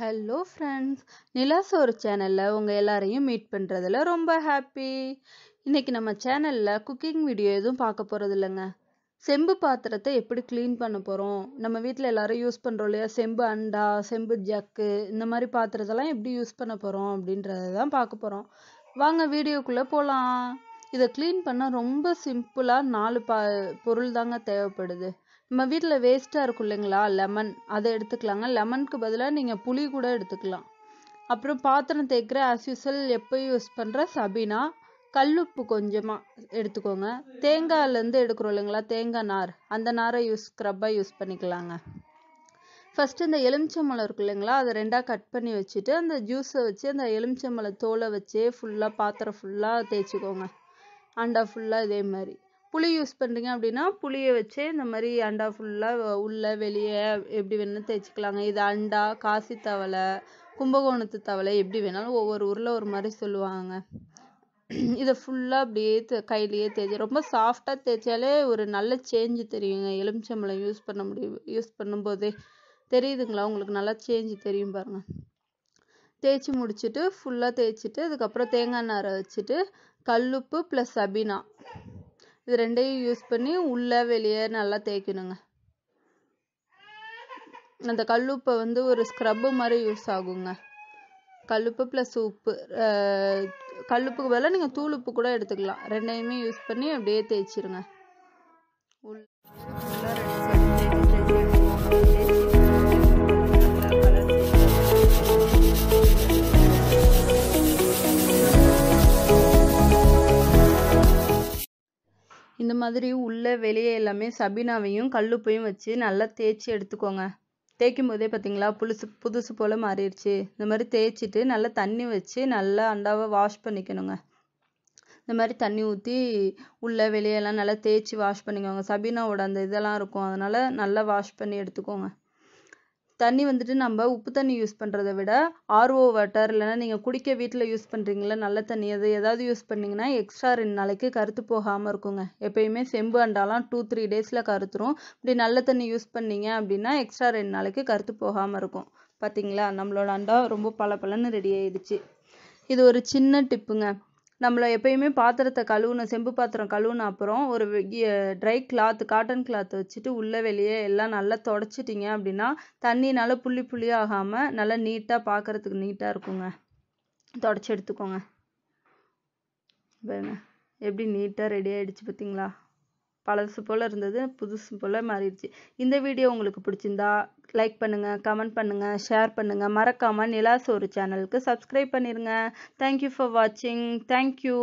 hello friends நிலாசோர் ஒரு சேனலில் உங்கள் எல்லாரையும் மீட் பண்ணுறதுல ரொம்ப ஹாப்பி இன்றைக்கி நம்ம சேனலில் குக்கிங் வீடியோ எதுவும் பார்க்க போகிறது இல்லைங்க செம்பு பாத்திரத்தை எப்படி க்ளீன் பண்ண போகிறோம் நம்ம வீட்டில் எல்லோரும் யூஸ் பண்ணுறோம் இல்லையா செம்பு அண்டா செம்பு ஜக்கு இந்த மாதிரி பாத்திரத்தெல்லாம் எப்படி யூஸ் பண்ண போகிறோம் அப்படின்றத தான் பார்க்க போகிறோம் வாங்க வீடியோக்குள்ளே போகலாம் இதை க்ளீன் பண்ண ரொம்ப சிம்பிளாக நாலு பா பொருள் தாங்க தேவைப்படுது நம்ம வீட்டில் வேஸ்ட்டாக இருக்கும் இல்லைங்களா லெமன் அதை எடுத்துக்கலாங்க லெமனுக்கு பதிலாக நீங்கள் புளி கூட எடுத்துக்கலாம் அப்புறம் பாத்திரம் தேய்க்கிற ஆஸ் யூஸ்வல் எப்போ யூஸ் பண்ணுற சபீனா கல்லுப்பு கொஞ்சமாக எடுத்துக்கோங்க தேங்காயிலேருந்து எடுக்கிறோம் இல்லைங்களா தேங்காய் நார் அந்த நாரை யூஸ் ஸ்க்ரப்பாக யூஸ் பண்ணிக்கலாங்க ஃபஸ்ட்டு இந்த எலுமிச்சம்பழம் இருக்கு இல்லைங்களா அதை ரெண்டாக கட் பண்ணி வச்சுட்டு அந்த ஜூஸை வச்சு அந்த எலுமிச்சம்பழ தோலை வச்சே ஃபுல்லாக பாத்திரம் ஃபுல்லாக தேய்ச்சிக்கோங்க அண்டா ஃபுல்லாக இதே மாதிரி புளி யூஸ் பண்ணுறீங்க அப்படின்னா புளியை வச்சு இந்த மாதிரி அண்டா ஃபுல்லாக உள்ளே வெளியே எப்படி வேணும் தேய்ச்சிக்கலாங்க இது அண்டா காசி தவளை கும்பகோணத்து தவளை எப்படி வேணாலும் ஒவ்வொரு ஊரில் ஒரு மாதிரி சொல்லுவாங்க இதை ஃபுல்லாக அப்படியே கையிலேயே தேய்ச்சி ரொம்ப சாஃப்டாக தேய்ச்சாலே ஒரு நல்ல சேஞ்சு தெரியுங்க எலுமிச்சம்பழம் யூஸ் பண்ண முடியும் யூஸ் பண்ணும்போதே தெரியுதுங்களா உங்களுக்கு நல்லா சேஞ்சு தெரியும் பாருங்கள் தேய்ச்சி முடிச்சுட்டு ஃபுல்லாக தேய்ச்சிட்டு அதுக்கப்புறம் தேங்காய் நாரை வச்சுட்டு கல்லுப்பு ப்ளஸ் அபினா இது ரெண்டையும் யூஸ் பண்ணி உள்ளே வெளியே நல்லா தேய்க்கணுங்க அந்த கல்லுப்பை வந்து ஒரு ஸ்க்ரப்பு மாதிரி யூஸ் ஆகுங்க கல்லுப்பு ப்ளஸ் உப்பு கல்லுப்புக்கு பதிலாக நீங்கள் தூளுப்பு கூட எடுத்துக்கலாம் ரெண்டையுமே யூஸ் பண்ணி அப்படியே தேய்ச்சிருங்க உள்ள மாதிரி உள்ளே வெளியே எல்லாமே சபீனாவையும் கல்லுப்பையும் வச்சு நல்லா தேய்ச்சி எடுத்துக்கோங்க தேய்க்கும் போதே பார்த்தீங்களா புதுசு புதுசு போல் மாறிடுச்சு இந்த மாதிரி தேய்ச்சிட்டு நல்லா தண்ணி வச்சு நல்லா அண்டாவை வாஷ் பண்ணிக்கணுங்க இந்த மாதிரி தண்ணி ஊற்றி உள்ளே வெளியெல்லாம் நல்லா தேய்ச்சி வாஷ் பண்ணிக்கோங்க சபீனாவோட அந்த இதெல்லாம் இருக்கும் அதனால் நல்லா வாஷ் பண்ணி எடுத்துக்கோங்க தண்ணி வந்துட்டு நம்ம உப்பு தண்ணி யூஸ் பண்ணுறதை விட ஆர்ஓ வாட்டர் இல்லைன்னா நீங்கள் குடிக்க வீட்டில் யூஸ் பண்ணுறீங்கள நல்ல தண்ணி அது ஏதாவது யூஸ் பண்ணிங்கன்னா எக்ஸ்ட்ரா ரெண்டு நாளைக்கு கருத்து போகாமல் இருக்குங்க எப்பயுமே செம்பு அண்டாலாம் டூ த்ரீ டேஸில் கருத்துரும் இப்படி நல்ல தண்ணி யூஸ் பண்ணீங்க அப்படின்னா எக்ஸ்ட்ரா ரெண்டு நாளைக்கு கருத்து போகாமல் இருக்கும் பார்த்தீங்களா நம்மளோட அண்டா ரொம்ப பல ரெடி ஆயிடுச்சு இது ஒரு சின்ன டிப்புங்க நம்மளை எப்பயுமே பாத்திரத்தை கழுவுன செம்பு பாத்திரம் கழுவுன அப்புறம் ஒரு ட்ரை கிளாத் காட்டன் கிளாத் வச்சுட்டு உள்ளே வெளியே எல்லாம் நல்லா தொடச்சிட்டிங்க அப்படின்னா தண்ணி நல்லா புள்ளி புள்ளி ஆகாமல் நல்லா நீட்டாக பார்க்குறதுக்கு நீட்டாக இருக்குங்க தொடச்சி எடுத்துக்கோங்க பாருங்க எப்படி நீட்டாக ரெடி ஆகிடுச்சு பார்த்தீங்களா பழசு போல் இருந்தது புதுசு போல் மாறிடுச்சு இந்த வீடியோ உங்களுக்கு பிடிச்சிருந்தா லைக் பண்ணுங்கள் கமெண்ட் பண்ணுங்கள் ஷேர் பண்ணுங்கள் மறக்காமல் நிலாசோறு சேனலுக்கு சப்ஸ்கிரைப் பண்ணிடுங்க தேங்க்யூ ஃபார் வாட்சிங் தேங்க்யூ